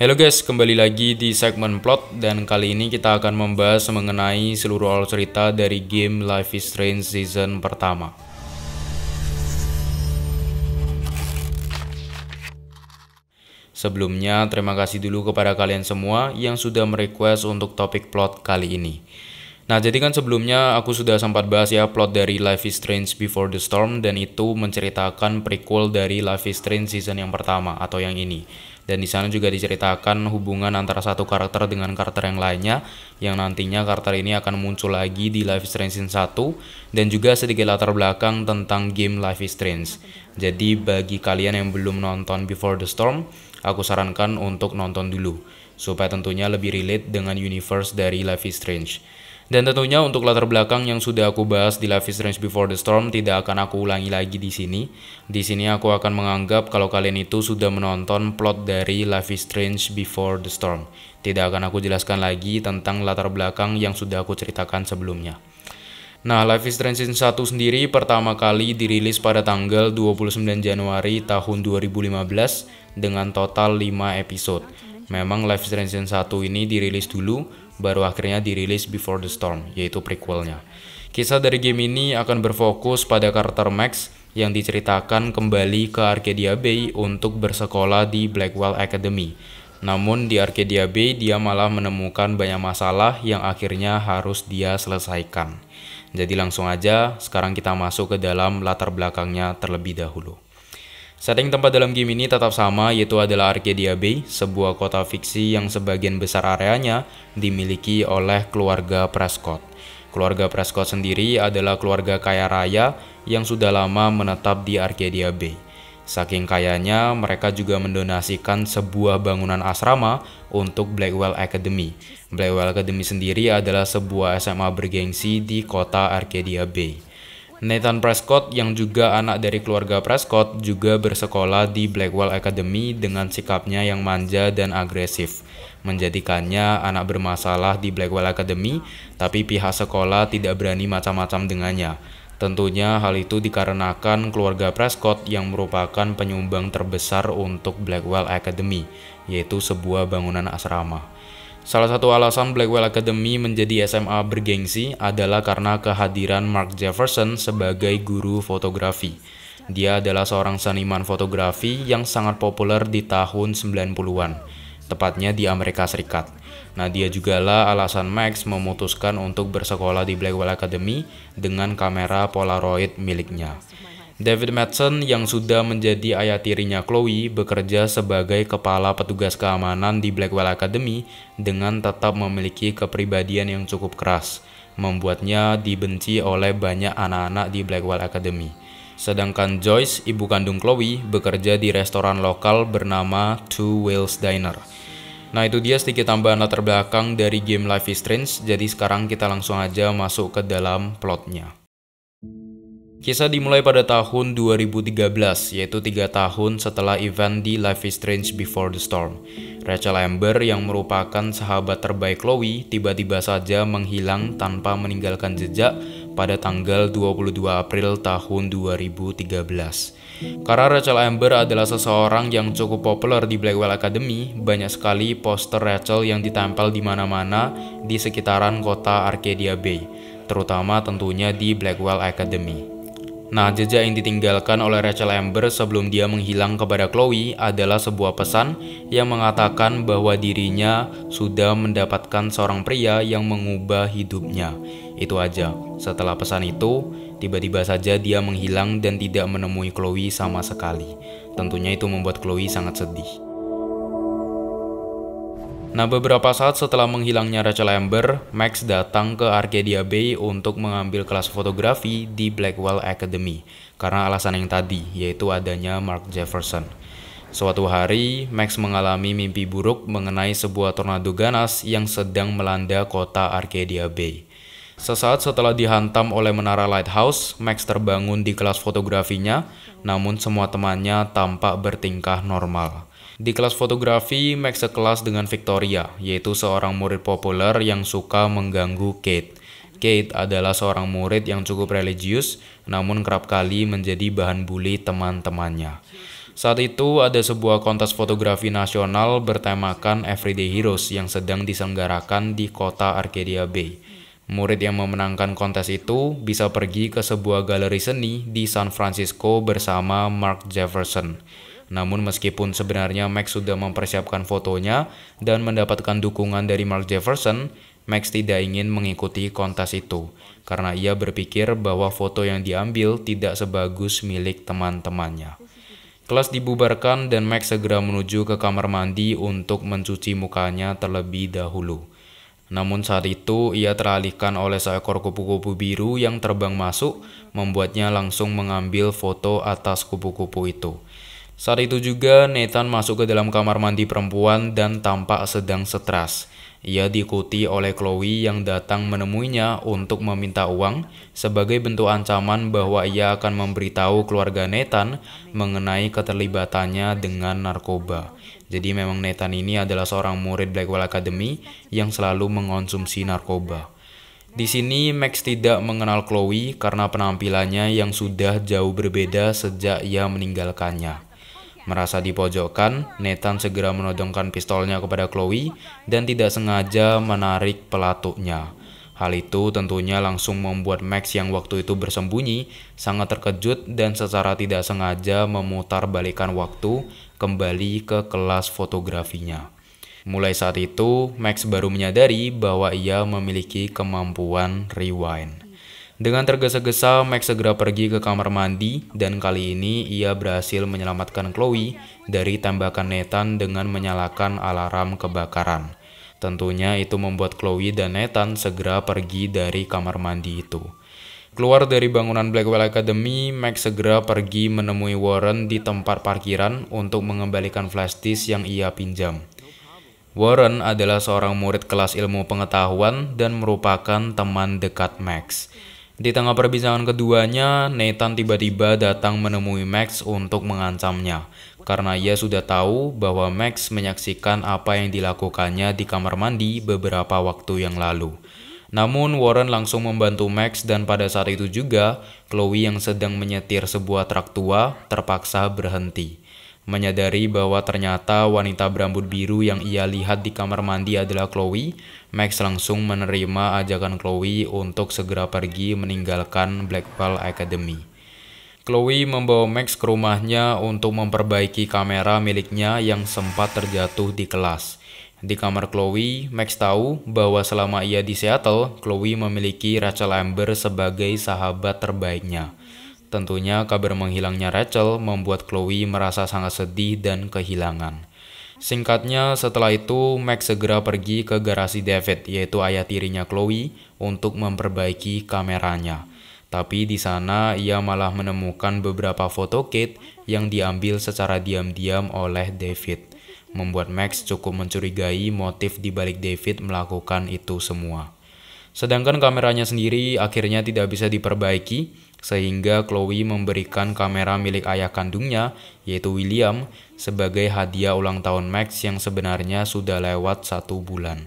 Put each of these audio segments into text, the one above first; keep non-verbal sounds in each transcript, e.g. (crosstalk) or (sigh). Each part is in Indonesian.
Halo guys, kembali lagi di segmen plot dan kali ini kita akan membahas mengenai seluruh alur cerita dari game Life is Strange season pertama. Sebelumnya, terima kasih dulu kepada kalian semua yang sudah merequest untuk topik plot kali ini. Nah, jadi kan sebelumnya aku sudah sempat bahas ya plot dari Life is Strange Before the Storm dan itu menceritakan prequel dari Life is Strange season yang pertama atau yang ini. Dan di sana juga diceritakan hubungan antara satu karakter dengan karakter yang lainnya yang nantinya karakter ini akan muncul lagi di Life is Strange 1 dan juga sedikit latar belakang tentang game Life is Strange. Jadi bagi kalian yang belum nonton Before the Storm, aku sarankan untuk nonton dulu supaya tentunya lebih relate dengan universe dari Life is Strange. Dan tentunya untuk latar belakang yang sudah aku bahas di Life is Strange Before the Storm tidak akan aku ulangi lagi di sini. Di sini aku akan menganggap kalau kalian itu sudah menonton plot dari Life is Strange Before the Storm. Tidak akan aku jelaskan lagi tentang latar belakang yang sudah aku ceritakan sebelumnya. Nah, Life is Strange 1 sendiri pertama kali dirilis pada tanggal 29 Januari tahun 2015 dengan total 5 episode memang Life Strange 1 ini dirilis dulu, baru akhirnya dirilis Before the Storm, yaitu prequelnya. Kisah dari game ini akan berfokus pada karakter Max yang diceritakan kembali ke Arcadia Bay untuk bersekolah di Blackwell Academy. Namun di Arcadia Bay dia malah menemukan banyak masalah yang akhirnya harus dia selesaikan. Jadi langsung aja sekarang kita masuk ke dalam latar belakangnya terlebih dahulu. Setting tempat dalam game ini tetap sama yaitu adalah Arcadia Bay, sebuah kota fiksi yang sebagian besar areanya dimiliki oleh keluarga Prescott. Keluarga Prescott sendiri adalah keluarga kaya raya yang sudah lama menetap di Arcadia Bay. Saking kayanya, mereka juga mendonasikan sebuah bangunan asrama untuk Blackwell Academy. Blackwell Academy sendiri adalah sebuah SMA bergengsi di kota Arcadia Bay. Nathan Prescott yang juga anak dari keluarga Prescott juga bersekolah di Blackwell Academy dengan sikapnya yang manja dan agresif, menjadikannya anak bermasalah di Blackwell Academy, tapi pihak sekolah tidak berani macam-macam dengannya. Tentunya hal itu dikarenakan keluarga Prescott yang merupakan penyumbang terbesar untuk Blackwell Academy, yaitu sebuah bangunan asrama. Salah satu alasan Blackwell Academy menjadi SMA bergengsi adalah karena kehadiran Mark Jefferson sebagai guru fotografi. Dia adalah seorang seniman fotografi yang sangat populer di tahun 90-an, tepatnya di Amerika Serikat. Nah, dia juga lah alasan Max memutuskan untuk bersekolah di Blackwell Academy dengan kamera Polaroid miliknya. David Madsen yang sudah menjadi ayah tirinya Chloe bekerja sebagai kepala petugas keamanan di Blackwell Academy dengan tetap memiliki kepribadian yang cukup keras, membuatnya dibenci oleh banyak anak-anak di Blackwell Academy. Sedangkan Joyce, ibu kandung Chloe, bekerja di restoran lokal bernama Two Wheels Diner. Nah itu dia sedikit tambahan latar belakang dari game Life is Strange, jadi sekarang kita langsung aja masuk ke dalam plotnya. Kisah dimulai pada tahun 2013, yaitu tiga tahun setelah event di Life is Strange Before the Storm. Rachel Amber yang merupakan sahabat terbaik Chloe tiba-tiba saja menghilang tanpa meninggalkan jejak pada tanggal 22 April tahun 2013. Karena Rachel Amber adalah seseorang yang cukup populer di Blackwell Academy, banyak sekali poster Rachel yang ditempel di mana-mana di sekitaran kota Arcadia Bay, terutama tentunya di Blackwell Academy. Nah, jejak yang ditinggalkan oleh Rachel Amber sebelum dia menghilang kepada Chloe adalah sebuah pesan yang mengatakan bahwa dirinya sudah mendapatkan seorang pria yang mengubah hidupnya. Itu aja. Setelah pesan itu, tiba-tiba saja dia menghilang dan tidak menemui Chloe sama sekali. Tentunya itu membuat Chloe sangat sedih. Nah, beberapa saat setelah menghilangnya Rachel Amber, Max datang ke Arcadia Bay untuk mengambil kelas fotografi di Blackwell Academy karena alasan yang tadi, yaitu adanya Mark Jefferson. Suatu hari, Max mengalami mimpi buruk mengenai sebuah tornado ganas yang sedang melanda kota Arcadia Bay. Sesaat setelah dihantam oleh menara lighthouse, Max terbangun di kelas fotografinya, namun semua temannya tampak bertingkah normal. Di kelas fotografi, Max sekelas dengan Victoria, yaitu seorang murid populer yang suka mengganggu Kate. Kate adalah seorang murid yang cukup religius, namun kerap kali menjadi bahan bully teman-temannya. Saat itu ada sebuah kontes fotografi nasional bertemakan Everyday Heroes yang sedang diselenggarakan di kota Arcadia Bay. Murid yang memenangkan kontes itu bisa pergi ke sebuah galeri seni di San Francisco bersama Mark Jefferson. Namun meskipun sebenarnya Max sudah mempersiapkan fotonya dan mendapatkan dukungan dari Mark Jefferson, Max tidak ingin mengikuti kontes itu karena ia berpikir bahwa foto yang diambil tidak sebagus milik teman-temannya. Kelas dibubarkan dan Max segera menuju ke kamar mandi untuk mencuci mukanya terlebih dahulu. Namun saat itu ia teralihkan oleh seekor kupu-kupu biru yang terbang masuk, membuatnya langsung mengambil foto atas kupu-kupu itu. Saat itu juga Nathan masuk ke dalam kamar mandi perempuan dan tampak sedang stres. Ia diikuti oleh Chloe yang datang menemuinya untuk meminta uang sebagai bentuk ancaman bahwa ia akan memberitahu keluarga Nathan mengenai keterlibatannya dengan narkoba. Jadi memang Nathan ini adalah seorang murid Blackwell Academy yang selalu mengonsumsi narkoba. Di sini Max tidak mengenal Chloe karena penampilannya yang sudah jauh berbeda sejak ia meninggalkannya. Merasa dipojokkan, Nathan segera menodongkan pistolnya kepada Chloe dan tidak sengaja menarik pelatuknya. Hal itu tentunya langsung membuat Max yang waktu itu bersembunyi sangat terkejut dan secara tidak sengaja memutar balikan waktu kembali ke kelas fotografinya. Mulai saat itu, Max baru menyadari bahwa ia memiliki kemampuan rewind. Dengan tergesa-gesa, Max segera pergi ke kamar mandi dan kali ini ia berhasil menyelamatkan Chloe dari tembakan Nathan dengan menyalakan alarm kebakaran. Tentunya itu membuat Chloe dan Nathan segera pergi dari kamar mandi itu. Keluar dari bangunan Blackwell Academy, Max segera pergi menemui Warren di tempat parkiran untuk mengembalikan flash disk yang ia pinjam. Warren adalah seorang murid kelas ilmu pengetahuan dan merupakan teman dekat Max. Di tengah perbincangan keduanya, Nathan tiba-tiba datang menemui Max untuk mengancamnya karena ia sudah tahu bahwa Max menyaksikan apa yang dilakukannya di kamar mandi beberapa waktu yang lalu. Namun Warren langsung membantu Max dan pada saat itu juga Chloe yang sedang menyetir sebuah trak tua terpaksa berhenti menyadari bahwa ternyata wanita berambut biru yang ia lihat di kamar mandi adalah Chloe, Max langsung menerima ajakan Chloe untuk segera pergi meninggalkan Blackwell Academy. Chloe membawa Max ke rumahnya untuk memperbaiki kamera miliknya yang sempat terjatuh di kelas. Di kamar Chloe, Max tahu bahwa selama ia di Seattle, Chloe memiliki Rachel Amber sebagai sahabat terbaiknya. Tentunya kabar menghilangnya Rachel membuat Chloe merasa sangat sedih dan kehilangan. Singkatnya, setelah itu Max segera pergi ke garasi David, yaitu ayah tirinya Chloe, untuk memperbaiki kameranya. Tapi di sana ia malah menemukan beberapa foto Kate yang diambil secara diam-diam oleh David, membuat Max cukup mencurigai motif di balik David melakukan itu semua. Sedangkan kameranya sendiri akhirnya tidak bisa diperbaiki sehingga Chloe memberikan kamera milik ayah kandungnya, yaitu William, sebagai hadiah ulang tahun Max yang sebenarnya sudah lewat satu bulan.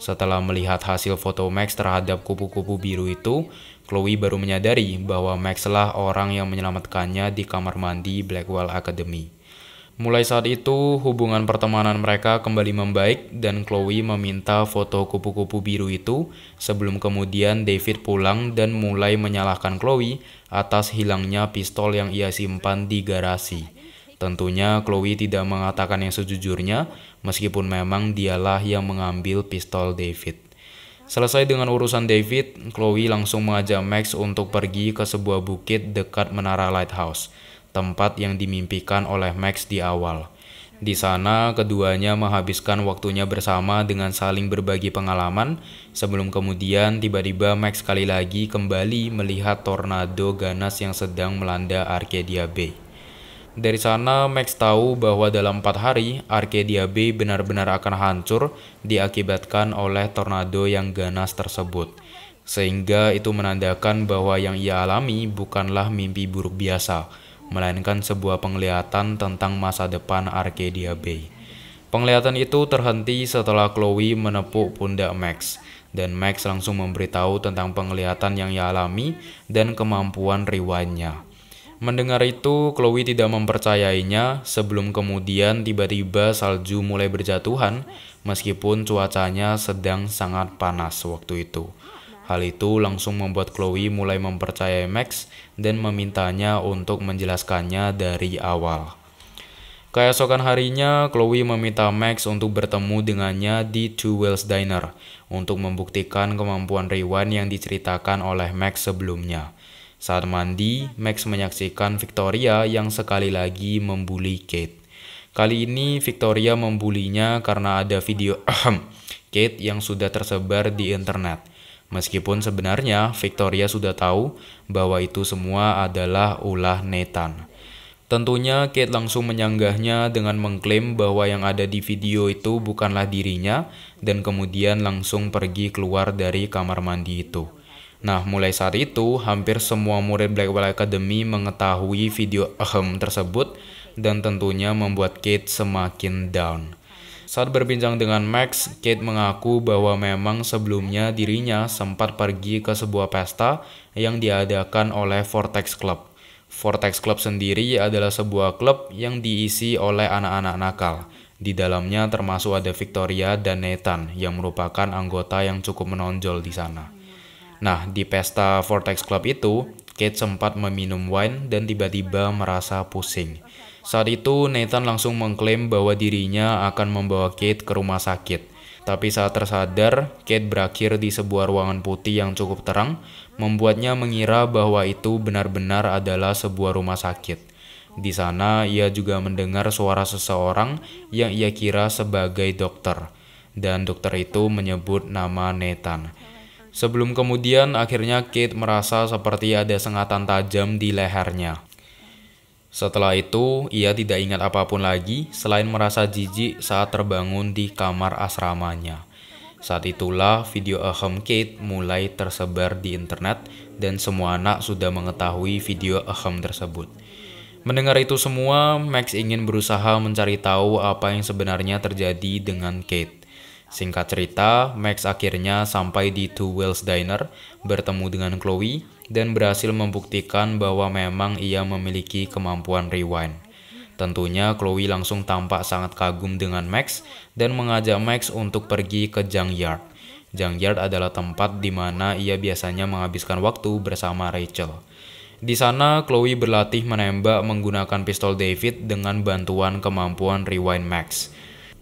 Setelah melihat hasil foto Max terhadap kupu-kupu biru itu, Chloe baru menyadari bahwa Max lah orang yang menyelamatkannya di kamar mandi Blackwell Academy. Mulai saat itu, hubungan pertemanan mereka kembali membaik dan Chloe meminta foto kupu-kupu biru itu sebelum kemudian David pulang dan mulai menyalahkan Chloe atas hilangnya pistol yang ia simpan di garasi. Tentunya Chloe tidak mengatakan yang sejujurnya meskipun memang dialah yang mengambil pistol David. Selesai dengan urusan David, Chloe langsung mengajak Max untuk pergi ke sebuah bukit dekat menara lighthouse tempat yang dimimpikan oleh Max di awal. Di sana, keduanya menghabiskan waktunya bersama dengan saling berbagi pengalaman sebelum kemudian tiba-tiba Max sekali lagi kembali melihat tornado ganas yang sedang melanda Arcadia Bay. Dari sana, Max tahu bahwa dalam empat hari, Arcadia Bay benar-benar akan hancur diakibatkan oleh tornado yang ganas tersebut. Sehingga itu menandakan bahwa yang ia alami bukanlah mimpi buruk biasa, melainkan sebuah penglihatan tentang masa depan Arcadia Bay. Penglihatan itu terhenti setelah Chloe menepuk pundak Max, dan Max langsung memberitahu tentang penglihatan yang ia alami dan kemampuan riwayatnya. Mendengar itu, Chloe tidak mempercayainya sebelum kemudian tiba-tiba salju mulai berjatuhan meskipun cuacanya sedang sangat panas waktu itu. Hal itu langsung membuat Chloe mulai mempercayai Max dan memintanya untuk menjelaskannya dari awal. Keesokan harinya, Chloe meminta Max untuk bertemu dengannya di Two Wheels Diner untuk membuktikan kemampuan Rewan yang diceritakan oleh Max sebelumnya. Saat mandi, Max menyaksikan Victoria yang sekali lagi membuli Kate. Kali ini Victoria membulinya karena ada video (clears throat) Kate yang sudah tersebar di internet. Meskipun sebenarnya Victoria sudah tahu bahwa itu semua adalah ulah Nathan. Tentunya Kate langsung menyanggahnya dengan mengklaim bahwa yang ada di video itu bukanlah dirinya dan kemudian langsung pergi keluar dari kamar mandi itu. Nah, mulai saat itu hampir semua murid Blackwell Academy mengetahui video ahem tersebut dan tentunya membuat Kate semakin down. Saat berbincang dengan Max, Kate mengaku bahwa memang sebelumnya dirinya sempat pergi ke sebuah pesta yang diadakan oleh Vortex Club. Vortex Club sendiri adalah sebuah klub yang diisi oleh anak-anak nakal. Di dalamnya termasuk ada Victoria dan Nathan yang merupakan anggota yang cukup menonjol di sana. Nah, di pesta Vortex Club itu, Kate sempat meminum wine dan tiba-tiba merasa pusing. Saat itu, Nathan langsung mengklaim bahwa dirinya akan membawa Kate ke rumah sakit. Tapi saat tersadar, Kate berakhir di sebuah ruangan putih yang cukup terang, membuatnya mengira bahwa itu benar-benar adalah sebuah rumah sakit. Di sana, ia juga mendengar suara seseorang yang ia kira sebagai dokter, dan dokter itu menyebut nama Nathan. Sebelum kemudian, akhirnya Kate merasa seperti ada sengatan tajam di lehernya. Setelah itu, ia tidak ingat apapun lagi selain merasa jijik saat terbangun di kamar asramanya. Saat itulah video Ahem Kate mulai tersebar di internet dan semua anak sudah mengetahui video Ahem tersebut. Mendengar itu semua, Max ingin berusaha mencari tahu apa yang sebenarnya terjadi dengan Kate. Singkat cerita, Max akhirnya sampai di Two Wheels Diner, bertemu dengan Chloe, dan berhasil membuktikan bahwa memang ia memiliki kemampuan rewind. Tentunya Chloe langsung tampak sangat kagum dengan Max dan mengajak Max untuk pergi ke Junkyard. Junkyard adalah tempat di mana ia biasanya menghabiskan waktu bersama Rachel. Di sana, Chloe berlatih menembak menggunakan pistol David dengan bantuan kemampuan Rewind Max.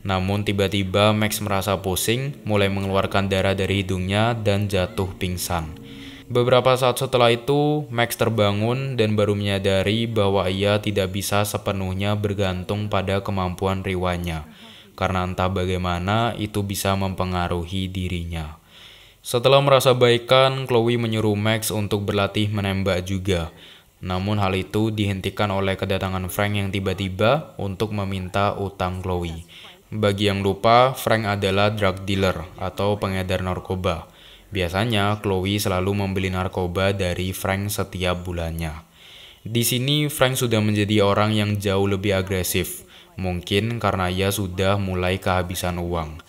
Namun tiba-tiba Max merasa pusing, mulai mengeluarkan darah dari hidungnya dan jatuh pingsan. Beberapa saat setelah itu, Max terbangun dan baru menyadari bahwa ia tidak bisa sepenuhnya bergantung pada kemampuan riwanya, karena entah bagaimana itu bisa mempengaruhi dirinya. Setelah merasa baikan, Chloe menyuruh Max untuk berlatih menembak juga. Namun hal itu dihentikan oleh kedatangan Frank yang tiba-tiba untuk meminta utang Chloe. Bagi yang lupa, Frank adalah drug dealer atau pengedar narkoba. Biasanya, Chloe selalu membeli narkoba dari Frank setiap bulannya. Di sini, Frank sudah menjadi orang yang jauh lebih agresif, mungkin karena ia sudah mulai kehabisan uang.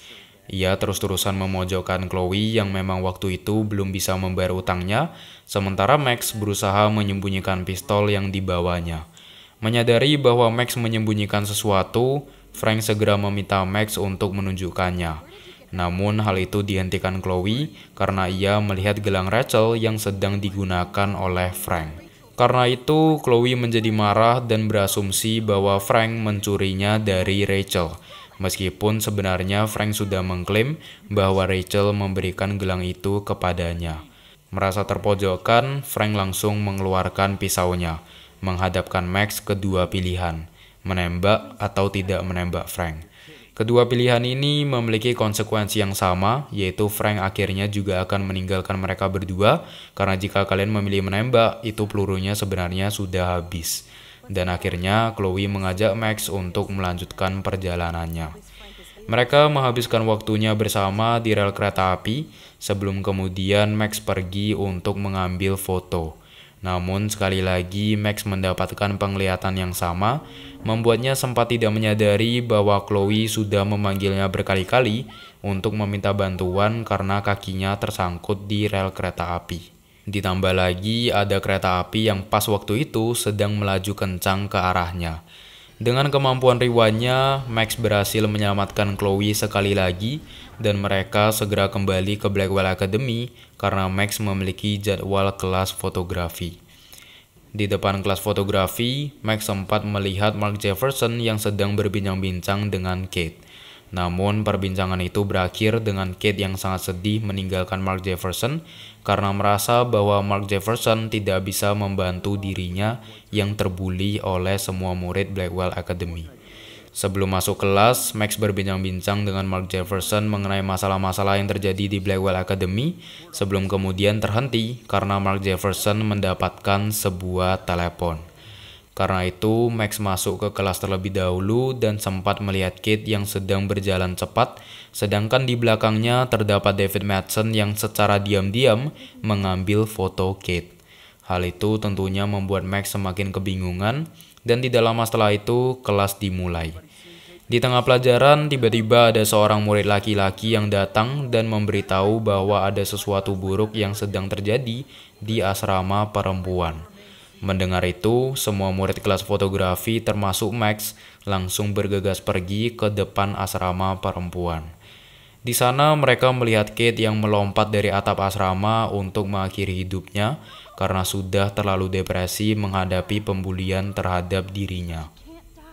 Ia terus-terusan memojokkan Chloe yang memang waktu itu belum bisa membayar utangnya, sementara Max berusaha menyembunyikan pistol yang dibawanya. Menyadari bahwa Max menyembunyikan sesuatu, Frank segera meminta Max untuk menunjukkannya. Namun hal itu dihentikan Chloe karena ia melihat gelang Rachel yang sedang digunakan oleh Frank. Karena itu, Chloe menjadi marah dan berasumsi bahwa Frank mencurinya dari Rachel. Meskipun sebenarnya Frank sudah mengklaim bahwa Rachel memberikan gelang itu kepadanya. Merasa terpojokkan, Frank langsung mengeluarkan pisaunya, menghadapkan Max kedua pilihan – menembak atau tidak menembak Frank. Kedua pilihan ini memiliki konsekuensi yang sama, yaitu Frank akhirnya juga akan meninggalkan mereka berdua, karena jika kalian memilih menembak, itu pelurunya sebenarnya sudah habis. Dan akhirnya Chloe mengajak Max untuk melanjutkan perjalanannya. Mereka menghabiskan waktunya bersama di rel kereta api, sebelum kemudian Max pergi untuk mengambil foto. Namun sekali lagi Max mendapatkan penglihatan yang sama, membuatnya sempat tidak menyadari bahwa Chloe sudah memanggilnya berkali-kali untuk meminta bantuan karena kakinya tersangkut di rel kereta api. Ditambah lagi ada kereta api yang pas waktu itu sedang melaju kencang ke arahnya. Dengan kemampuan Riwannya, Max berhasil menyelamatkan Chloe sekali lagi dan mereka segera kembali ke Blackwell Academy karena Max memiliki jadwal kelas fotografi. Di depan kelas fotografi, Max sempat melihat Mark Jefferson yang sedang berbincang-bincang dengan Kate. Namun, perbincangan itu berakhir dengan Kate yang sangat sedih meninggalkan Mark Jefferson karena merasa bahwa Mark Jefferson tidak bisa membantu dirinya yang terbuli oleh semua murid Blackwell Academy. Sebelum masuk kelas, Max berbincang-bincang dengan Mark Jefferson mengenai masalah-masalah yang terjadi di Blackwell Academy sebelum kemudian terhenti karena Mark Jefferson mendapatkan sebuah telepon. Karena itu, Max masuk ke kelas terlebih dahulu dan sempat melihat Kate yang sedang berjalan cepat, sedangkan di belakangnya terdapat David Madsen yang secara diam-diam mengambil foto Kate. Hal itu tentunya membuat Max semakin kebingungan, dan tidak lama setelah itu kelas dimulai. Di tengah pelajaran, tiba-tiba ada seorang murid laki-laki yang datang dan memberitahu bahwa ada sesuatu buruk yang sedang terjadi di asrama perempuan. Mendengar itu, semua murid kelas fotografi termasuk Max langsung bergegas pergi ke depan asrama perempuan. Di sana mereka melihat Kate yang melompat dari atap asrama untuk mengakhiri hidupnya karena sudah terlalu depresi menghadapi pembulian terhadap dirinya.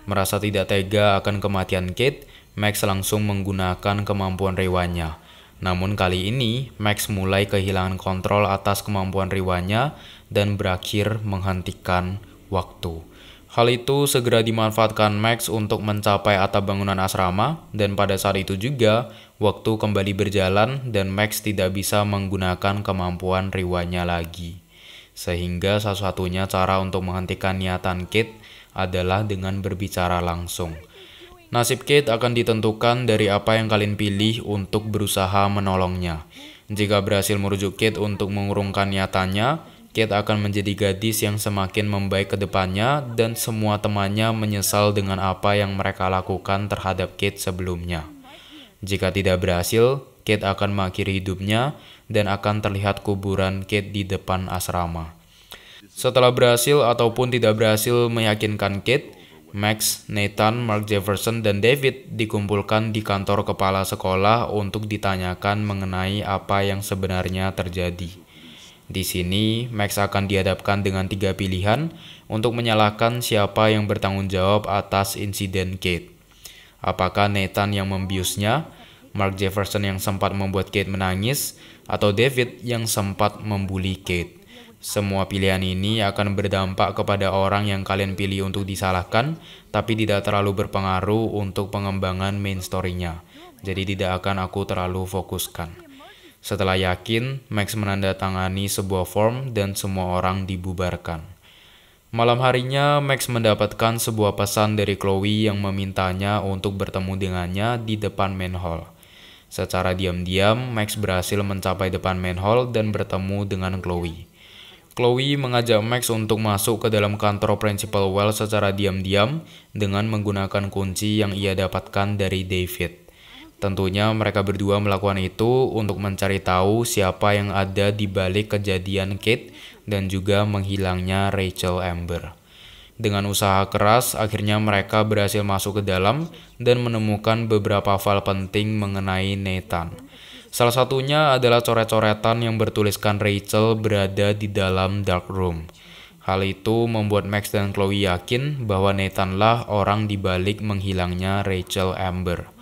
Merasa tidak tega akan kematian Kate, Max langsung menggunakan kemampuan rewanya. Namun kali ini, Max mulai kehilangan kontrol atas kemampuan rewanya dan berakhir menghentikan waktu. Hal itu segera dimanfaatkan Max untuk mencapai atap bangunan asrama, dan pada saat itu juga waktu kembali berjalan dan Max tidak bisa menggunakan kemampuan riwanya lagi. Sehingga satu-satunya cara untuk menghentikan niatan Kate adalah dengan berbicara langsung. Nasib Kate akan ditentukan dari apa yang kalian pilih untuk berusaha menolongnya. Jika berhasil merujuk Kate untuk mengurungkan niatannya, Kate akan menjadi gadis yang semakin membaik ke depannya dan semua temannya menyesal dengan apa yang mereka lakukan terhadap Kate sebelumnya. Jika tidak berhasil, Kate akan mengakhiri hidupnya dan akan terlihat kuburan Kate di depan asrama. Setelah berhasil ataupun tidak berhasil meyakinkan Kate, Max, Nathan, Mark Jefferson, dan David dikumpulkan di kantor kepala sekolah untuk ditanyakan mengenai apa yang sebenarnya terjadi. Di sini, Max akan dihadapkan dengan tiga pilihan untuk menyalahkan siapa yang bertanggung jawab atas insiden Kate. Apakah Nathan yang membiusnya, Mark Jefferson yang sempat membuat Kate menangis, atau David yang sempat membuli Kate. Semua pilihan ini akan berdampak kepada orang yang kalian pilih untuk disalahkan, tapi tidak terlalu berpengaruh untuk pengembangan main story-nya. Jadi tidak akan aku terlalu fokuskan. Setelah yakin, Max menandatangani sebuah form dan semua orang dibubarkan. Malam harinya, Max mendapatkan sebuah pesan dari Chloe yang memintanya untuk bertemu dengannya di depan main hall. Secara diam-diam, Max berhasil mencapai depan main hall dan bertemu dengan Chloe. Chloe mengajak Max untuk masuk ke dalam kantor Principal Well secara diam-diam dengan menggunakan kunci yang ia dapatkan dari David. Tentunya mereka berdua melakukan itu untuk mencari tahu siapa yang ada di balik kejadian Kate dan juga menghilangnya Rachel Amber. Dengan usaha keras, akhirnya mereka berhasil masuk ke dalam dan menemukan beberapa file penting mengenai Nathan. Salah satunya adalah coret-coretan yang bertuliskan Rachel berada di dalam dark room. Hal itu membuat Max dan Chloe yakin bahwa Nathanlah orang di balik menghilangnya Rachel Amber.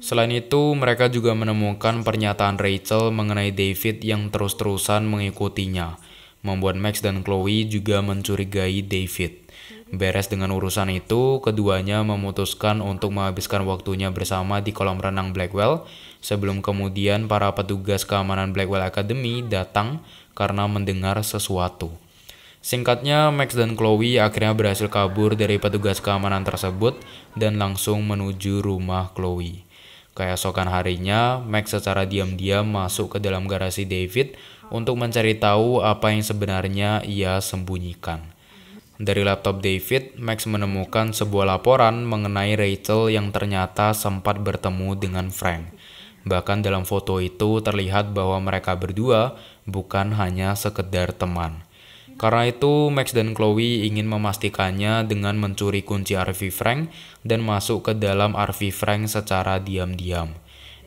Selain itu, mereka juga menemukan pernyataan Rachel mengenai David yang terus-terusan mengikutinya, membuat Max dan Chloe juga mencurigai David. Beres dengan urusan itu, keduanya memutuskan untuk menghabiskan waktunya bersama di kolam renang Blackwell sebelum kemudian para petugas keamanan Blackwell Academy datang karena mendengar sesuatu. Singkatnya, Max dan Chloe akhirnya berhasil kabur dari petugas keamanan tersebut dan langsung menuju rumah Chloe. Keesokan harinya, Max secara diam-diam masuk ke dalam garasi David untuk mencari tahu apa yang sebenarnya ia sembunyikan. Dari laptop David, Max menemukan sebuah laporan mengenai Rachel yang ternyata sempat bertemu dengan Frank. Bahkan dalam foto itu terlihat bahwa mereka berdua bukan hanya sekedar teman. Karena itu, Max dan Chloe ingin memastikannya dengan mencuri kunci RV Frank dan masuk ke dalam RV Frank secara diam-diam.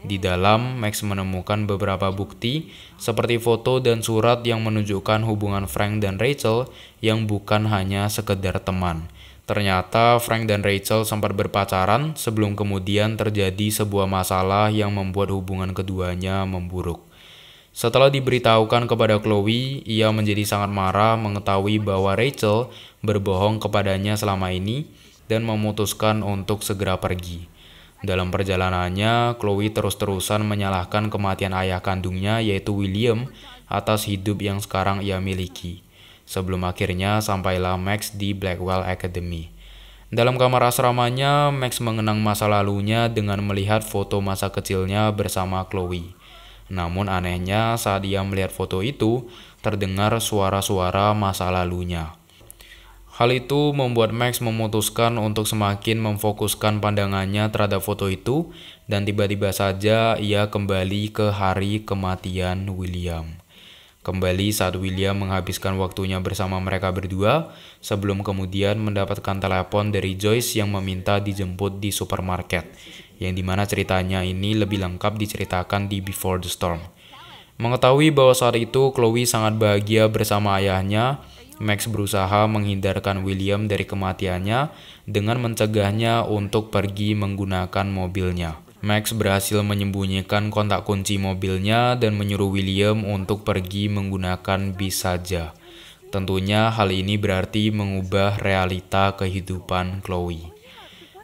Di dalam, Max menemukan beberapa bukti seperti foto dan surat yang menunjukkan hubungan Frank dan Rachel yang bukan hanya sekedar teman. Ternyata Frank dan Rachel sempat berpacaran sebelum kemudian terjadi sebuah masalah yang membuat hubungan keduanya memburuk. Setelah diberitahukan kepada Chloe, ia menjadi sangat marah mengetahui bahwa Rachel berbohong kepadanya selama ini dan memutuskan untuk segera pergi. Dalam perjalanannya, Chloe terus-terusan menyalahkan kematian ayah kandungnya yaitu William atas hidup yang sekarang ia miliki. Sebelum akhirnya sampailah Max di Blackwell Academy. Dalam kamar asramanya, Max mengenang masa lalunya dengan melihat foto masa kecilnya bersama Chloe. Namun anehnya saat dia melihat foto itu, terdengar suara-suara masa lalunya. Hal itu membuat Max memutuskan untuk semakin memfokuskan pandangannya terhadap foto itu dan tiba-tiba saja ia kembali ke hari kematian William. Kembali saat William menghabiskan waktunya bersama mereka berdua sebelum kemudian mendapatkan telepon dari Joyce yang meminta dijemput di supermarket yang dimana ceritanya ini lebih lengkap diceritakan di Before the Storm. Mengetahui bahwa saat itu Chloe sangat bahagia bersama ayahnya, Max berusaha menghindarkan William dari kematiannya dengan mencegahnya untuk pergi menggunakan mobilnya. Max berhasil menyembunyikan kontak kunci mobilnya dan menyuruh William untuk pergi menggunakan bis saja. Tentunya hal ini berarti mengubah realita kehidupan Chloe.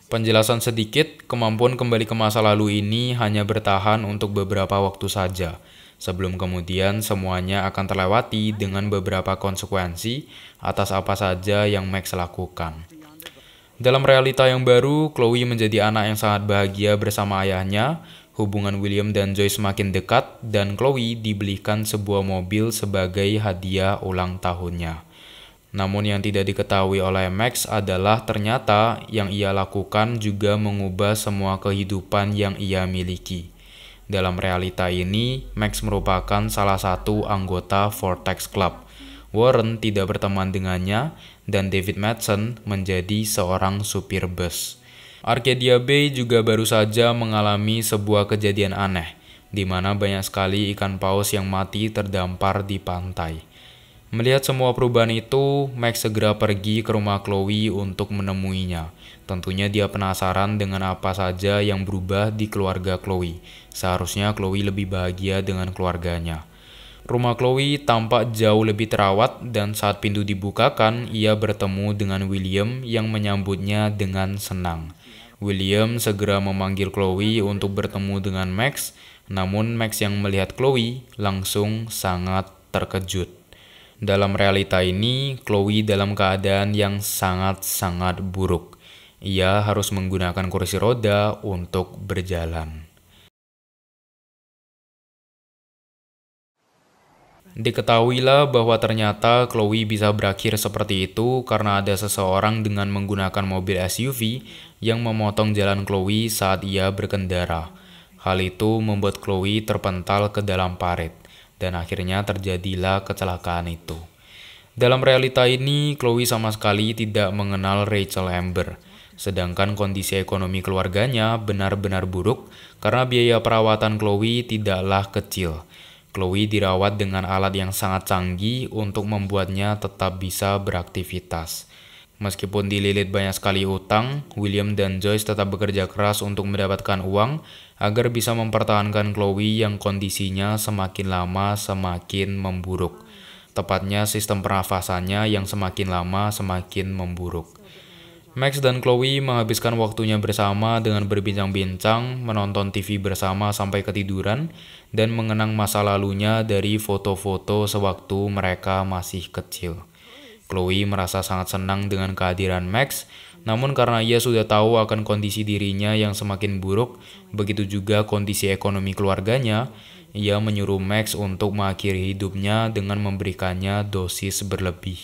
Penjelasan sedikit, kemampuan kembali ke masa lalu ini hanya bertahan untuk beberapa waktu saja, sebelum kemudian semuanya akan terlewati dengan beberapa konsekuensi atas apa saja yang Max lakukan. Dalam realita yang baru, Chloe menjadi anak yang sangat bahagia bersama ayahnya. Hubungan William dan Joy semakin dekat, dan Chloe dibelikan sebuah mobil sebagai hadiah ulang tahunnya. Namun yang tidak diketahui oleh Max adalah ternyata yang ia lakukan juga mengubah semua kehidupan yang ia miliki. Dalam realita ini, Max merupakan salah satu anggota Vortex Club. Warren tidak berteman dengannya dan David Madsen menjadi seorang supir bus. Arcadia Bay juga baru saja mengalami sebuah kejadian aneh, di mana banyak sekali ikan paus yang mati terdampar di pantai. Melihat semua perubahan itu, Max segera pergi ke rumah Chloe untuk menemuinya. Tentunya dia penasaran dengan apa saja yang berubah di keluarga Chloe. Seharusnya Chloe lebih bahagia dengan keluarganya. Rumah Chloe tampak jauh lebih terawat dan saat pintu dibukakan, ia bertemu dengan William yang menyambutnya dengan senang. William segera memanggil Chloe untuk bertemu dengan Max, namun Max yang melihat Chloe langsung sangat terkejut. Dalam realita ini, Chloe dalam keadaan yang sangat-sangat buruk. Ia harus menggunakan kursi roda untuk berjalan. Diketahuilah bahwa ternyata Chloe bisa berakhir seperti itu karena ada seseorang dengan menggunakan mobil SUV yang memotong jalan Chloe saat ia berkendara. Hal itu membuat Chloe terpental ke dalam parit dan akhirnya terjadilah kecelakaan itu. Dalam realita ini, Chloe sama sekali tidak mengenal Rachel Amber, sedangkan kondisi ekonomi keluarganya benar-benar buruk karena biaya perawatan Chloe tidaklah kecil. Chloe dirawat dengan alat yang sangat canggih untuk membuatnya tetap bisa beraktivitas. Meskipun dililit banyak sekali utang, William dan Joyce tetap bekerja keras untuk mendapatkan uang agar bisa mempertahankan Chloe yang kondisinya semakin lama semakin memburuk. Tepatnya sistem pernafasannya yang semakin lama semakin memburuk. Max dan Chloe menghabiskan waktunya bersama dengan berbincang-bincang, menonton TV bersama sampai ketiduran, dan mengenang masa lalunya dari foto-foto sewaktu mereka masih kecil. Chloe merasa sangat senang dengan kehadiran Max, namun karena ia sudah tahu akan kondisi dirinya yang semakin buruk, begitu juga kondisi ekonomi keluarganya, ia menyuruh Max untuk mengakhiri hidupnya dengan memberikannya dosis berlebih.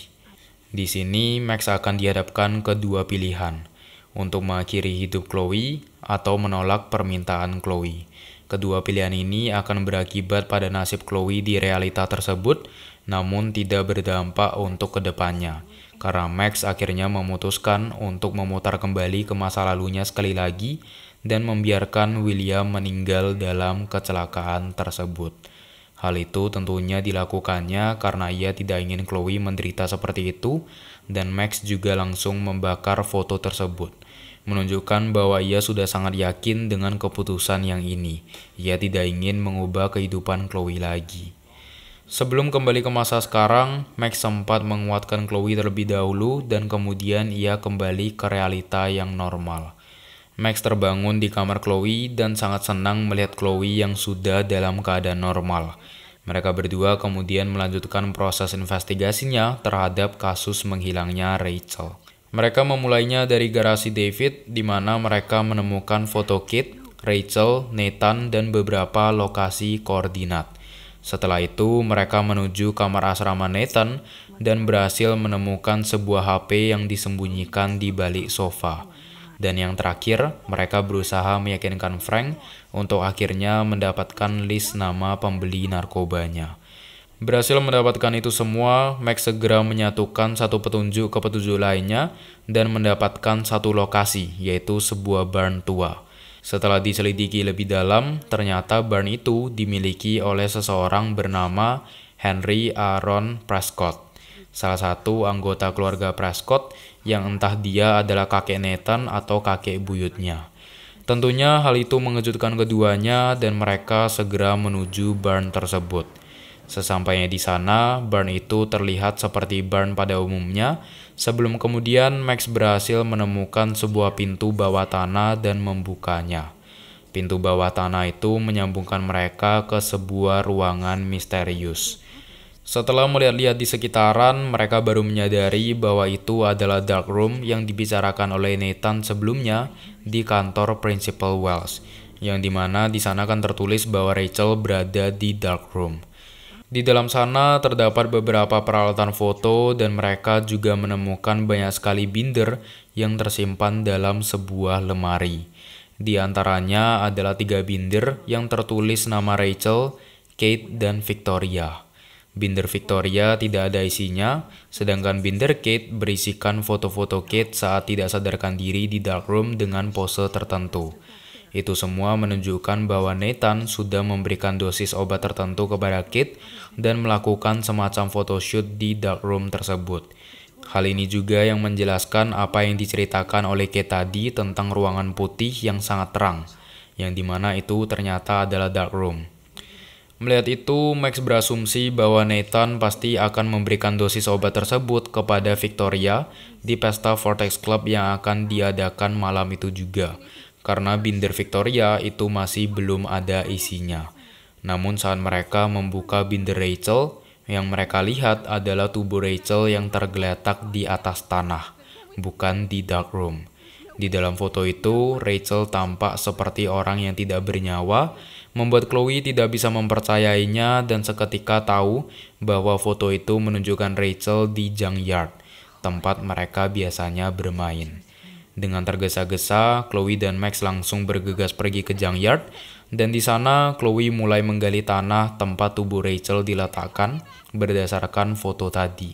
Di sini, Max akan dihadapkan ke dua pilihan, untuk mengakhiri hidup Chloe atau menolak permintaan Chloe. Kedua pilihan ini akan berakibat pada nasib Chloe di realita tersebut, namun tidak berdampak untuk kedepannya. Karena Max akhirnya memutuskan untuk memutar kembali ke masa lalunya sekali lagi dan membiarkan William meninggal dalam kecelakaan tersebut. Hal itu tentunya dilakukannya karena ia tidak ingin Chloe menderita seperti itu dan Max juga langsung membakar foto tersebut menunjukkan bahwa ia sudah sangat yakin dengan keputusan yang ini. Ia tidak ingin mengubah kehidupan Chloe lagi. Sebelum kembali ke masa sekarang, Max sempat menguatkan Chloe terlebih dahulu dan kemudian ia kembali ke realita yang normal. Max terbangun di kamar Chloe dan sangat senang melihat Chloe yang sudah dalam keadaan normal. Mereka berdua kemudian melanjutkan proses investigasinya terhadap kasus menghilangnya Rachel. Mereka memulainya dari garasi David di mana mereka menemukan foto Kit, Rachel, Nathan, dan beberapa lokasi koordinat. Setelah itu, mereka menuju kamar asrama Nathan dan berhasil menemukan sebuah HP yang disembunyikan di balik sofa. Dan yang terakhir, mereka berusaha meyakinkan Frank untuk akhirnya mendapatkan list nama pembeli narkobanya. Berhasil mendapatkan itu semua, Max segera menyatukan satu petunjuk ke petunjuk lainnya dan mendapatkan satu lokasi, yaitu sebuah barn tua. Setelah diselidiki lebih dalam, ternyata barn itu dimiliki oleh seseorang bernama Henry Aaron Prescott, salah satu anggota keluarga Prescott yang entah dia adalah kakek Nathan atau kakek buyutnya. Tentunya hal itu mengejutkan keduanya dan mereka segera menuju barn tersebut. Sesampainya di sana, Burn itu terlihat seperti Burn pada umumnya, sebelum kemudian Max berhasil menemukan sebuah pintu bawah tanah dan membukanya. Pintu bawah tanah itu menyambungkan mereka ke sebuah ruangan misterius. Setelah melihat-lihat di sekitaran, mereka baru menyadari bahwa itu adalah dark room yang dibicarakan oleh Nathan sebelumnya di kantor Principal Wells, yang dimana di sana kan tertulis bahwa Rachel berada di dark room. Di dalam sana terdapat beberapa peralatan foto dan mereka juga menemukan banyak sekali binder yang tersimpan dalam sebuah lemari. Di antaranya adalah tiga binder yang tertulis nama Rachel, Kate, dan Victoria. Binder Victoria tidak ada isinya, sedangkan binder Kate berisikan foto-foto Kate saat tidak sadarkan diri di darkroom dengan pose tertentu. Itu semua menunjukkan bahwa Nathan sudah memberikan dosis obat tertentu kepada Kit dan melakukan semacam photoshoot di dark room tersebut. Hal ini juga yang menjelaskan apa yang diceritakan oleh Kate tadi tentang ruangan putih yang sangat terang, yang dimana itu ternyata adalah dark room. Melihat itu, Max berasumsi bahwa Nathan pasti akan memberikan dosis obat tersebut kepada Victoria di pesta Vortex Club yang akan diadakan malam itu juga karena binder Victoria itu masih belum ada isinya. Namun saat mereka membuka binder Rachel, yang mereka lihat adalah tubuh Rachel yang tergeletak di atas tanah, bukan di dark room. Di dalam foto itu, Rachel tampak seperti orang yang tidak bernyawa, membuat Chloe tidak bisa mempercayainya dan seketika tahu bahwa foto itu menunjukkan Rachel di junkyard, tempat mereka biasanya bermain. Dengan tergesa-gesa, Chloe dan Max langsung bergegas pergi ke junkyard, dan di sana Chloe mulai menggali tanah tempat tubuh Rachel diletakkan berdasarkan foto tadi.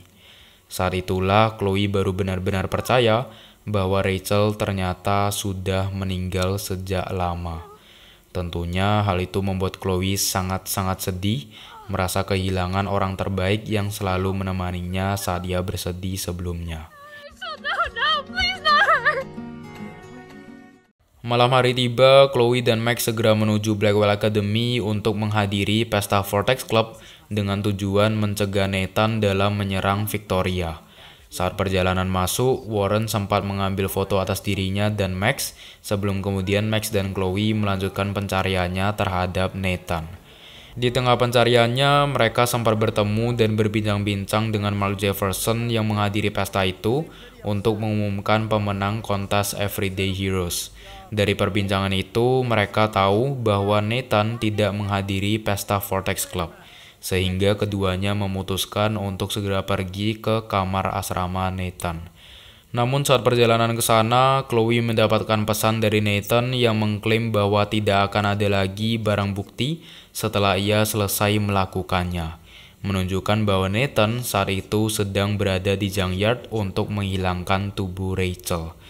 Saat itulah Chloe baru benar-benar percaya bahwa Rachel ternyata sudah meninggal sejak lama. Tentunya hal itu membuat Chloe sangat-sangat sedih merasa kehilangan orang terbaik yang selalu menemaninya saat dia bersedih sebelumnya. Malam hari tiba, Chloe dan Max segera menuju Blackwell Academy untuk menghadiri pesta Vortex Club dengan tujuan mencegah Nathan dalam menyerang Victoria. Saat perjalanan masuk, Warren sempat mengambil foto atas dirinya dan Max sebelum kemudian Max dan Chloe melanjutkan pencariannya terhadap Nathan. Di tengah pencariannya, mereka sempat bertemu dan berbincang-bincang dengan Mark Jefferson yang menghadiri pesta itu untuk mengumumkan pemenang kontes Everyday Heroes. Dari perbincangan itu, mereka tahu bahwa Nathan tidak menghadiri pesta Vortex Club, sehingga keduanya memutuskan untuk segera pergi ke kamar asrama Nathan. Namun saat perjalanan ke sana, Chloe mendapatkan pesan dari Nathan yang mengklaim bahwa tidak akan ada lagi barang bukti setelah ia selesai melakukannya, menunjukkan bahwa Nathan saat itu sedang berada di junkyard untuk menghilangkan tubuh Rachel.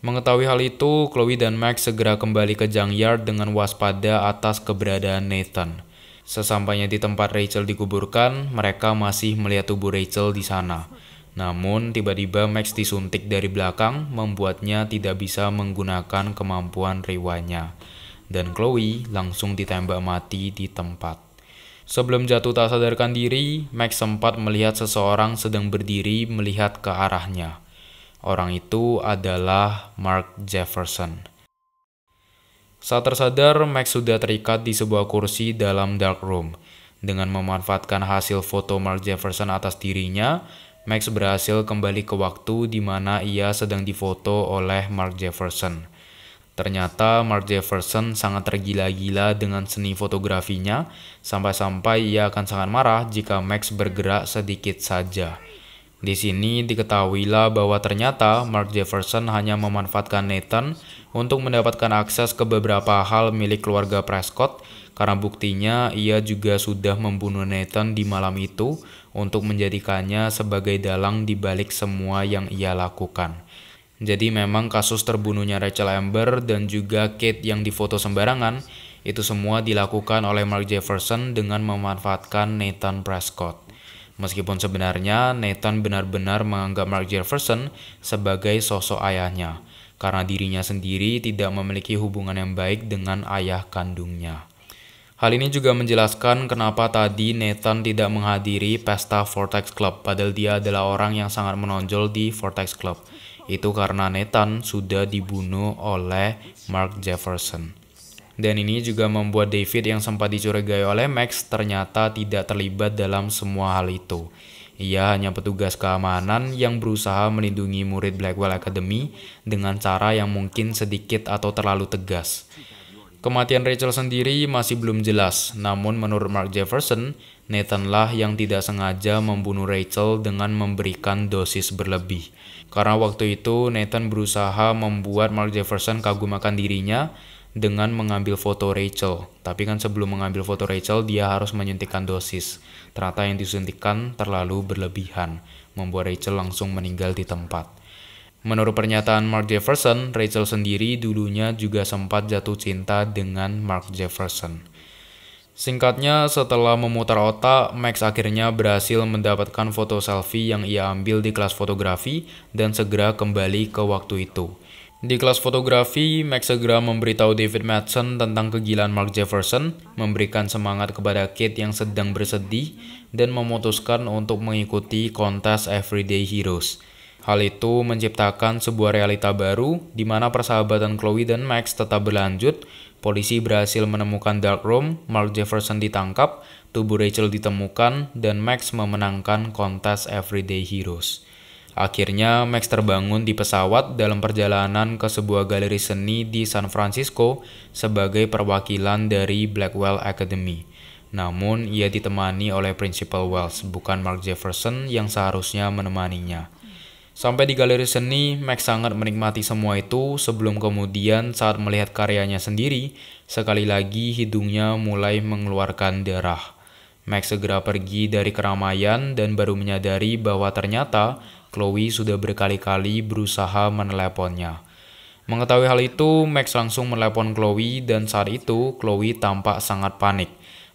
Mengetahui hal itu, Chloe dan Max segera kembali ke Junkyard dengan waspada atas keberadaan Nathan. Sesampainya di tempat Rachel dikuburkan, mereka masih melihat tubuh Rachel di sana. Namun, tiba-tiba Max disuntik dari belakang, membuatnya tidak bisa menggunakan kemampuan riwayatnya. Dan Chloe langsung ditembak mati di tempat. Sebelum jatuh tak sadarkan diri, Max sempat melihat seseorang sedang berdiri melihat ke arahnya. Orang itu adalah Mark Jefferson. Saat tersadar, Max sudah terikat di sebuah kursi dalam dark room. Dengan memanfaatkan hasil foto Mark Jefferson atas dirinya, Max berhasil kembali ke waktu di mana ia sedang difoto oleh Mark Jefferson. Ternyata Mark Jefferson sangat tergila-gila dengan seni fotografinya, sampai-sampai ia akan sangat marah jika Max bergerak sedikit saja. Di sini diketahuilah bahwa ternyata Mark Jefferson hanya memanfaatkan Nathan untuk mendapatkan akses ke beberapa hal milik keluarga Prescott karena buktinya ia juga sudah membunuh Nathan di malam itu untuk menjadikannya sebagai dalang di balik semua yang ia lakukan. Jadi memang kasus terbunuhnya Rachel Amber dan juga Kate yang difoto sembarangan itu semua dilakukan oleh Mark Jefferson dengan memanfaatkan Nathan Prescott. Meskipun sebenarnya Nathan benar-benar menganggap Mark Jefferson sebagai sosok ayahnya, karena dirinya sendiri tidak memiliki hubungan yang baik dengan ayah kandungnya. Hal ini juga menjelaskan kenapa tadi Nathan tidak menghadiri pesta Vortex Club, padahal dia adalah orang yang sangat menonjol di Vortex Club. Itu karena Nathan sudah dibunuh oleh Mark Jefferson. Dan ini juga membuat David yang sempat dicurigai oleh Max ternyata tidak terlibat dalam semua hal itu. Ia hanya petugas keamanan yang berusaha melindungi murid Blackwell Academy dengan cara yang mungkin sedikit atau terlalu tegas. Kematian Rachel sendiri masih belum jelas, namun menurut Mark Jefferson, Nathan lah yang tidak sengaja membunuh Rachel dengan memberikan dosis berlebih. Karena waktu itu Nathan berusaha membuat Mark Jefferson kagum akan dirinya dengan mengambil foto Rachel. Tapi kan sebelum mengambil foto Rachel, dia harus menyuntikkan dosis. Ternyata yang disuntikan terlalu berlebihan, membuat Rachel langsung meninggal di tempat. Menurut pernyataan Mark Jefferson, Rachel sendiri dulunya juga sempat jatuh cinta dengan Mark Jefferson. Singkatnya, setelah memutar otak, Max akhirnya berhasil mendapatkan foto selfie yang ia ambil di kelas fotografi dan segera kembali ke waktu itu. Di kelas fotografi, Max segera memberitahu David Madsen tentang kegilaan Mark Jefferson, memberikan semangat kepada Kate yang sedang bersedih, dan memutuskan untuk mengikuti kontes Everyday Heroes. Hal itu menciptakan sebuah realita baru di mana persahabatan Chloe dan Max tetap berlanjut. Polisi berhasil menemukan Dark Room, Mark Jefferson ditangkap, tubuh Rachel ditemukan, dan Max memenangkan kontes Everyday Heroes. Akhirnya Max terbangun di pesawat dalam perjalanan ke sebuah galeri seni di San Francisco sebagai perwakilan dari Blackwell Academy. Namun ia ditemani oleh Principal Wells, bukan Mark Jefferson yang seharusnya menemaninya. Sampai di galeri seni, Max sangat menikmati semua itu sebelum kemudian saat melihat karyanya sendiri, sekali lagi hidungnya mulai mengeluarkan darah. Max segera pergi dari keramaian dan baru menyadari bahwa ternyata Chloe sudah berkali-kali berusaha meneleponnya. Mengetahui hal itu, Max langsung menelepon Chloe dan saat itu Chloe tampak sangat panik,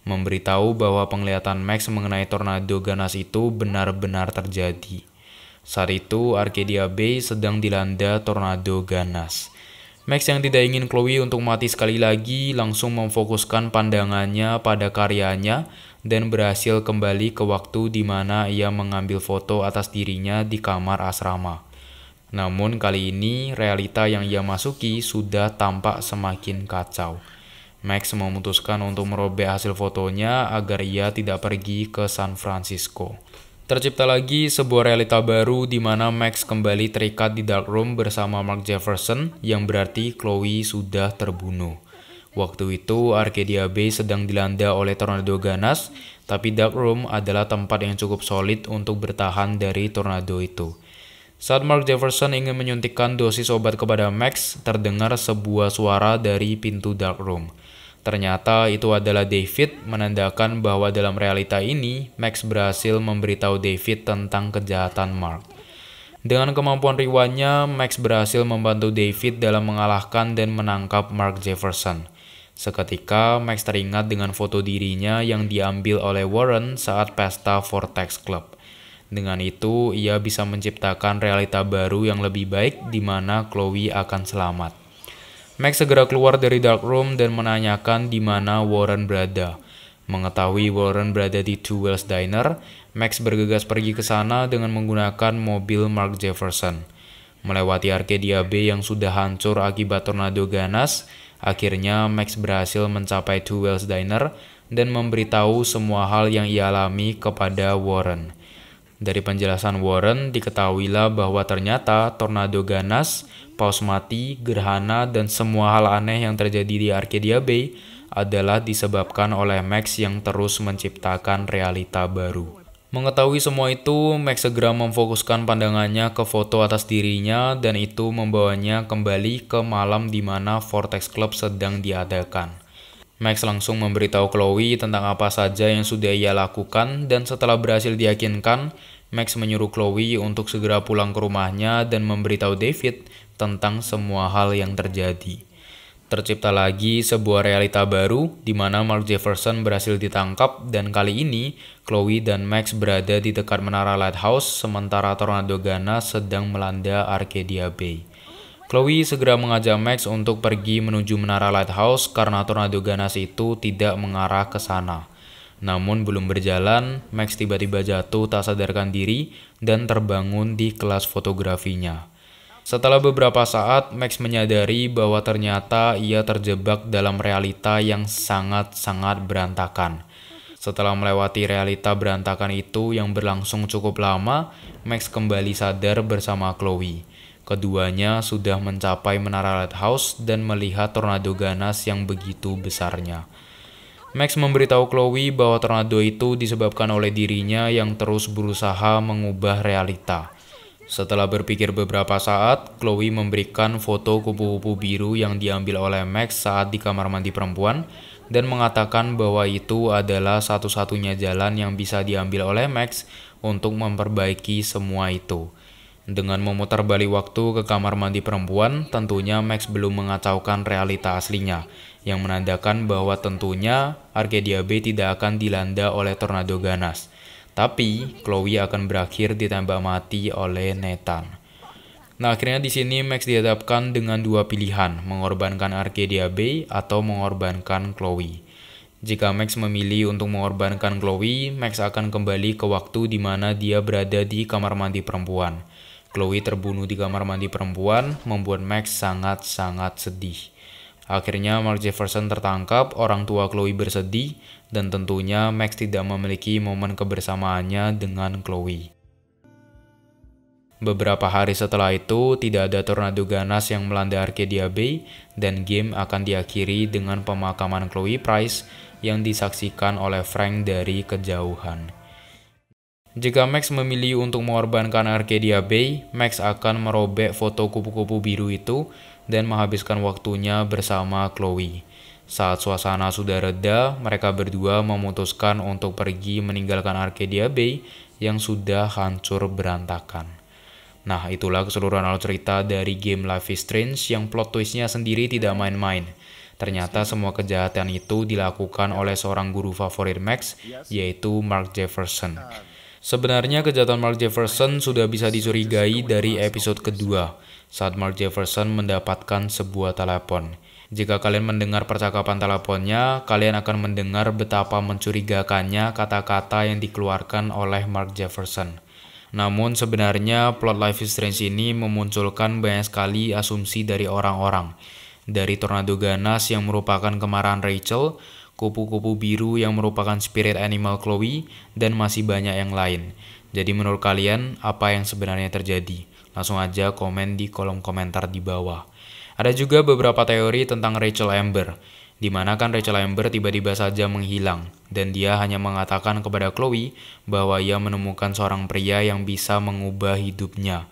memberitahu bahwa penglihatan Max mengenai tornado ganas itu benar-benar terjadi. Saat itu, Arcadia Bay sedang dilanda tornado ganas. Max yang tidak ingin Chloe untuk mati sekali lagi langsung memfokuskan pandangannya pada karyanya dan berhasil kembali ke waktu di mana ia mengambil foto atas dirinya di kamar asrama. Namun kali ini realita yang ia masuki sudah tampak semakin kacau. Max memutuskan untuk merobek hasil fotonya agar ia tidak pergi ke San Francisco. Tercipta lagi sebuah realita baru di mana Max kembali terikat di dark room bersama Mark Jefferson yang berarti Chloe sudah terbunuh. Waktu itu, Arcadia Bay sedang dilanda oleh tornado ganas, tapi Dark Room adalah tempat yang cukup solid untuk bertahan dari tornado itu. Saat Mark Jefferson ingin menyuntikkan dosis obat kepada Max, terdengar sebuah suara dari pintu dark room. Ternyata itu adalah David, menandakan bahwa dalam realita ini, Max berhasil memberitahu David tentang kejahatan Mark. Dengan kemampuan riwanya, Max berhasil membantu David dalam mengalahkan dan menangkap Mark Jefferson. Seketika, Max teringat dengan foto dirinya yang diambil oleh Warren saat pesta Vortex Club. Dengan itu, ia bisa menciptakan realita baru yang lebih baik di mana Chloe akan selamat. Max segera keluar dari dark room dan menanyakan di mana Warren berada. Mengetahui Warren berada di Two Wells Diner, Max bergegas pergi ke sana dengan menggunakan mobil Mark Jefferson. Melewati Arcadia Bay yang sudah hancur akibat tornado ganas, Akhirnya Max berhasil mencapai Two Duels Diner dan memberitahu semua hal yang ia alami kepada Warren. Dari penjelasan Warren diketahuilah bahwa ternyata tornado ganas, paus mati, gerhana, dan semua hal aneh yang terjadi di Arcadia Bay adalah disebabkan oleh Max yang terus menciptakan realita baru. Mengetahui semua itu, Max segera memfokuskan pandangannya ke foto atas dirinya dan itu membawanya kembali ke malam di mana Vortex Club sedang diadakan. Max langsung memberitahu Chloe tentang apa saja yang sudah ia lakukan dan setelah berhasil diyakinkan, Max menyuruh Chloe untuk segera pulang ke rumahnya dan memberitahu David tentang semua hal yang terjadi tercipta lagi sebuah realita baru di mana Mark Jefferson berhasil ditangkap dan kali ini Chloe dan Max berada di dekat menara lighthouse sementara tornado Ghana sedang melanda Arcadia Bay. Chloe segera mengajak Max untuk pergi menuju menara lighthouse karena tornado ganas itu tidak mengarah ke sana. Namun belum berjalan, Max tiba-tiba jatuh tak sadarkan diri dan terbangun di kelas fotografinya. Setelah beberapa saat, Max menyadari bahwa ternyata ia terjebak dalam realita yang sangat-sangat berantakan. Setelah melewati realita berantakan itu yang berlangsung cukup lama, Max kembali sadar bersama Chloe. Keduanya sudah mencapai menara lighthouse dan melihat tornado ganas yang begitu besarnya. Max memberitahu Chloe bahwa tornado itu disebabkan oleh dirinya yang terus berusaha mengubah realita. Setelah berpikir beberapa saat, Chloe memberikan foto kupu-kupu biru yang diambil oleh Max saat di kamar mandi perempuan dan mengatakan bahwa itu adalah satu-satunya jalan yang bisa diambil oleh Max untuk memperbaiki semua itu. Dengan memutar balik waktu ke kamar mandi perempuan, tentunya Max belum mengacaukan realita aslinya, yang menandakan bahwa tentunya Arcadia Bay tidak akan dilanda oleh tornado ganas. Tapi Chloe akan berakhir ditembak mati oleh Nathan. Nah akhirnya di sini Max dihadapkan dengan dua pilihan, mengorbankan Arcadia Bay atau mengorbankan Chloe. Jika Max memilih untuk mengorbankan Chloe, Max akan kembali ke waktu di mana dia berada di kamar mandi perempuan. Chloe terbunuh di kamar mandi perempuan, membuat Max sangat-sangat sedih. Akhirnya Mark Jefferson tertangkap, orang tua Chloe bersedih, dan tentunya Max tidak memiliki momen kebersamaannya dengan Chloe. Beberapa hari setelah itu, tidak ada tornado ganas yang melanda Arcadia Bay, dan game akan diakhiri dengan pemakaman Chloe Price yang disaksikan oleh Frank dari kejauhan. Jika Max memilih untuk mengorbankan Arcadia Bay, Max akan merobek foto kupu-kupu biru itu dan menghabiskan waktunya bersama Chloe. Saat suasana sudah reda, mereka berdua memutuskan untuk pergi meninggalkan Arcadia Bay yang sudah hancur berantakan. Nah, itulah keseluruhan alur cerita dari game Life is Strange yang plot twistnya sendiri tidak main-main. Ternyata semua kejahatan itu dilakukan oleh seorang guru favorit Max, yaitu Mark Jefferson. Ah. Sebenarnya kejahatan Mark Jefferson sudah bisa dicurigai dari episode kedua saat Mark Jefferson mendapatkan sebuah telepon. Jika kalian mendengar percakapan teleponnya, kalian akan mendengar betapa mencurigakannya kata-kata yang dikeluarkan oleh Mark Jefferson. Namun sebenarnya plot Life is Strange ini memunculkan banyak sekali asumsi dari orang-orang. Dari tornado ganas yang merupakan kemarahan Rachel, kupu-kupu biru yang merupakan spirit animal Chloe, dan masih banyak yang lain. Jadi menurut kalian, apa yang sebenarnya terjadi? Langsung aja komen di kolom komentar di bawah. Ada juga beberapa teori tentang Rachel Amber, di mana kan Rachel Amber tiba-tiba saja menghilang, dan dia hanya mengatakan kepada Chloe bahwa ia menemukan seorang pria yang bisa mengubah hidupnya.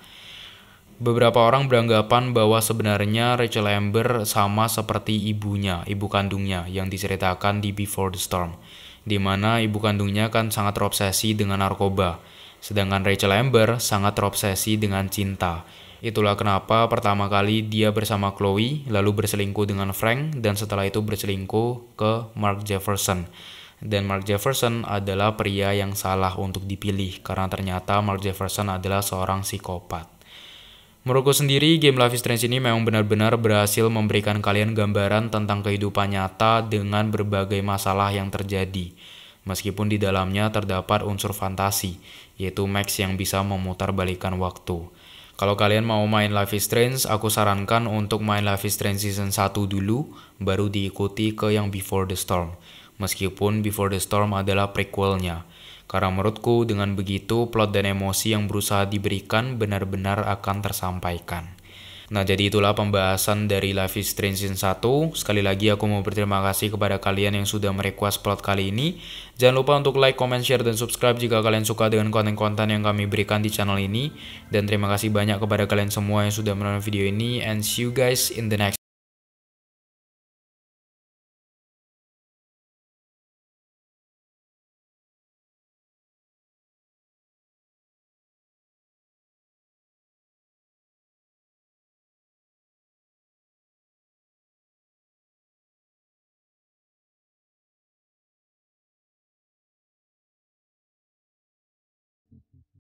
Beberapa orang beranggapan bahwa sebenarnya Rachel Amber sama seperti ibunya, ibu kandungnya yang diceritakan di Before the Storm, di mana ibu kandungnya kan sangat terobsesi dengan narkoba, sedangkan Rachel Amber sangat terobsesi dengan cinta. Itulah kenapa pertama kali dia bersama Chloe, lalu berselingkuh dengan Frank, dan setelah itu berselingkuh ke Mark Jefferson dan Mark Jefferson adalah pria yang salah untuk dipilih karena ternyata Mark Jefferson adalah seorang psikopat. Menurutku sendiri, game Life is Strange ini memang benar-benar berhasil memberikan kalian gambaran tentang kehidupan nyata dengan berbagai masalah yang terjadi. Meskipun di dalamnya terdapat unsur fantasi, yaitu Max yang bisa memutar balikan waktu. Kalau kalian mau main Life is Strange, aku sarankan untuk main Life is Strange Season 1 dulu, baru diikuti ke yang Before the Storm. Meskipun Before the Storm adalah prequelnya, karena menurutku dengan begitu plot dan emosi yang berusaha diberikan benar-benar akan tersampaikan. Nah jadi itulah pembahasan dari Life is Strange Season 1. Sekali lagi aku mau berterima kasih kepada kalian yang sudah merequest plot kali ini. Jangan lupa untuk like, comment, share, dan subscribe jika kalian suka dengan konten-konten yang kami berikan di channel ini. Dan terima kasih banyak kepada kalian semua yang sudah menonton video ini. And see you guys in the next